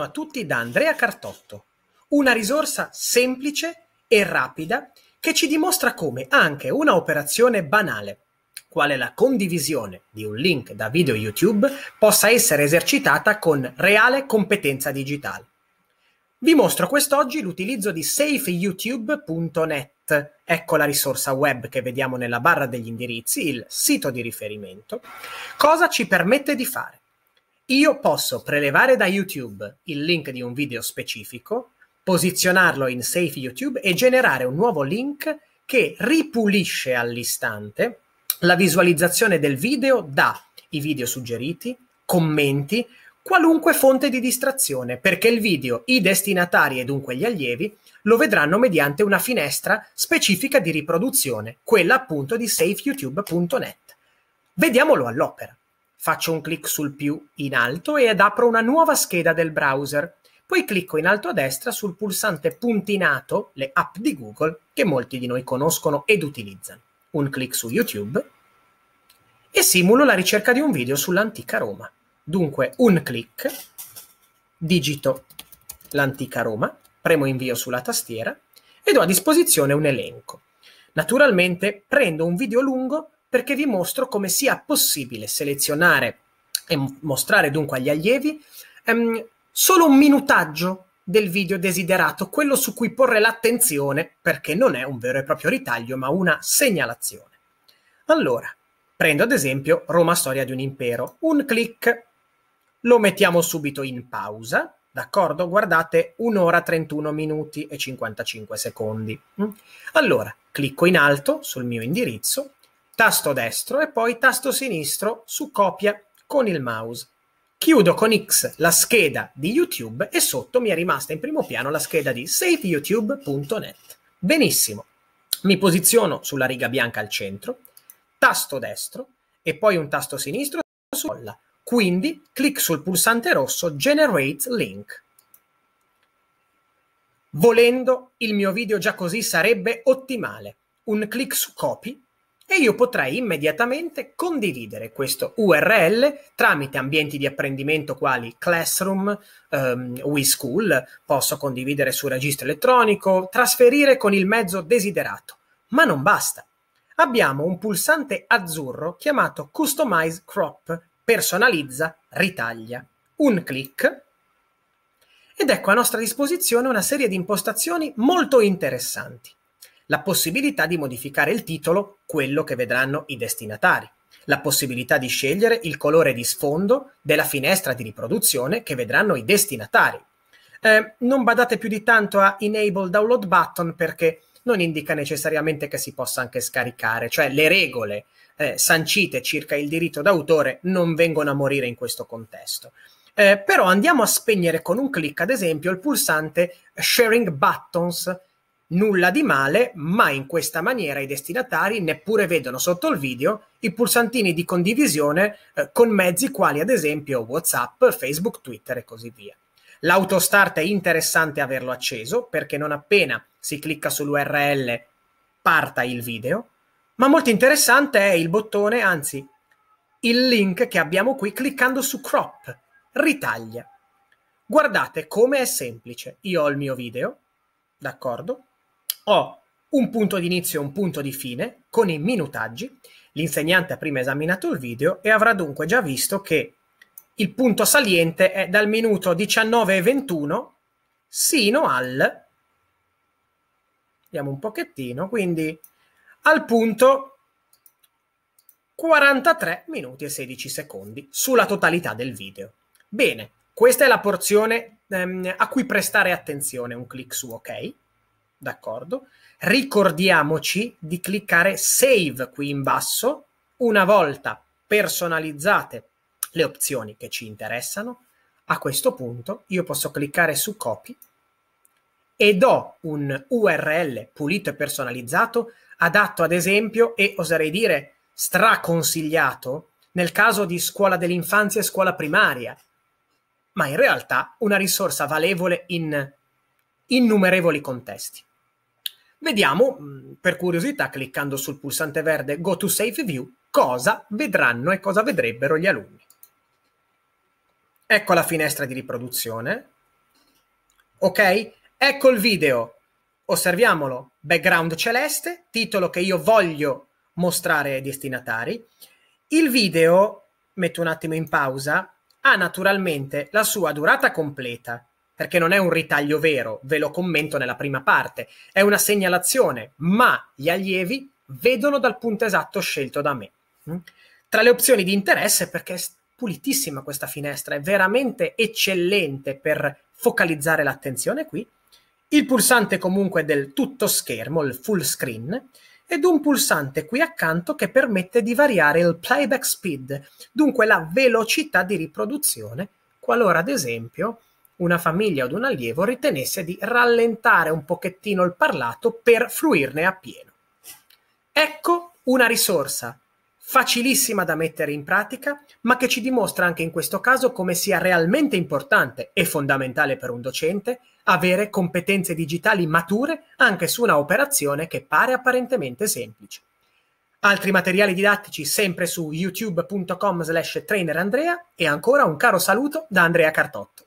a tutti da Andrea Cartotto. Una risorsa semplice e rapida che ci dimostra come anche una operazione banale, quale la condivisione di un link da video YouTube, possa essere esercitata con reale competenza digitale. Vi mostro quest'oggi l'utilizzo di safeyoutube.net. Ecco la risorsa web che vediamo nella barra degli indirizzi, il sito di riferimento. Cosa ci permette di fare? Io posso prelevare da YouTube il link di un video specifico, posizionarlo in Safe YouTube e generare un nuovo link che ripulisce all'istante la visualizzazione del video da i video suggeriti, commenti, qualunque fonte di distrazione, perché il video, i destinatari e dunque gli allievi lo vedranno mediante una finestra specifica di riproduzione, quella appunto di safeyoutube.net. Vediamolo all'opera. Faccio un clic sul più in alto ed apro una nuova scheda del browser. Poi clicco in alto a destra sul pulsante puntinato, le app di Google, che molti di noi conoscono ed utilizzano. Un clic su YouTube e simulo la ricerca di un video sull'antica Roma. Dunque un clic, digito l'antica Roma, premo invio sulla tastiera ed ho a disposizione un elenco. Naturalmente prendo un video lungo perché vi mostro come sia possibile selezionare e mostrare dunque agli allievi ehm, solo un minutaggio del video desiderato, quello su cui porre l'attenzione, perché non è un vero e proprio ritaglio, ma una segnalazione. Allora, prendo ad esempio Roma Storia di un impero, un clic, lo mettiamo subito in pausa, d'accordo? Guardate, un'ora 31 minuti e 55 secondi. Mm? Allora, clicco in alto sul mio indirizzo tasto destro e poi tasto sinistro su copia con il mouse. Chiudo con X la scheda di YouTube e sotto mi è rimasta in primo piano la scheda di saveyoutube.net. Benissimo. Mi posiziono sulla riga bianca al centro, tasto destro e poi un tasto sinistro su colla. Quindi clic sul pulsante rosso Generate Link. Volendo, il mio video già così sarebbe ottimale. Un clic su Copy e io potrei immediatamente condividere questo URL tramite ambienti di apprendimento quali Classroom, um, WeSchool, posso condividere su registro elettronico, trasferire con il mezzo desiderato. Ma non basta. Abbiamo un pulsante azzurro chiamato Customize Crop, personalizza, ritaglia. Un clic ed ecco a nostra disposizione una serie di impostazioni molto interessanti la possibilità di modificare il titolo, quello che vedranno i destinatari, la possibilità di scegliere il colore di sfondo della finestra di riproduzione che vedranno i destinatari. Eh, non badate più di tanto a Enable Download Button perché non indica necessariamente che si possa anche scaricare, cioè le regole eh, sancite circa il diritto d'autore non vengono a morire in questo contesto. Eh, però andiamo a spegnere con un clic, ad esempio, il pulsante Sharing Buttons Nulla di male, ma in questa maniera i destinatari neppure vedono sotto il video i pulsantini di condivisione eh, con mezzi quali ad esempio WhatsApp, Facebook, Twitter e così via. L'autostart è interessante averlo acceso perché non appena si clicca sull'URL parta il video, ma molto interessante è il bottone, anzi il link che abbiamo qui cliccando su crop, ritaglia. Guardate come è semplice. Io ho il mio video, d'accordo? Ho un punto di inizio e un punto di fine con i minutaggi. L'insegnante ha prima esaminato il video e avrà dunque già visto che il punto saliente è dal minuto 19 e 21 sino al vediamo un pochettino, quindi al punto 43 minuti e 16 secondi sulla totalità del video. Bene, questa è la porzione ehm, a cui prestare attenzione, un clic su ok. D'accordo? Ricordiamoci di cliccare Save qui in basso una volta personalizzate le opzioni che ci interessano. A questo punto io posso cliccare su Copy e do un URL pulito e personalizzato adatto ad esempio e oserei dire straconsigliato nel caso di scuola dell'infanzia e scuola primaria, ma in realtà una risorsa valevole in innumerevoli contesti. Vediamo, mm, per curiosità, cliccando sul pulsante verde Go to Safe View, cosa vedranno e cosa vedrebbero gli alunni. Ecco la finestra di riproduzione. Ok? Ecco il video. Osserviamolo. Background celeste, titolo che io voglio mostrare ai destinatari. Il video, metto un attimo in pausa, ha naturalmente la sua durata completa, perché non è un ritaglio vero, ve lo commento nella prima parte, è una segnalazione, ma gli allievi vedono dal punto esatto scelto da me. Mm? Tra le opzioni di interesse, perché è pulitissima questa finestra, è veramente eccellente per focalizzare l'attenzione qui, il pulsante comunque del tutto schermo, il full screen, ed un pulsante qui accanto che permette di variare il playback speed, dunque la velocità di riproduzione, qualora ad esempio una famiglia o un allievo ritenesse di rallentare un pochettino il parlato per fruirne appieno. Ecco una risorsa facilissima da mettere in pratica, ma che ci dimostra anche in questo caso come sia realmente importante e fondamentale per un docente avere competenze digitali mature anche su una operazione che pare apparentemente semplice. Altri materiali didattici sempre su youtube.com slash trainerandrea e ancora un caro saluto da Andrea Cartotto.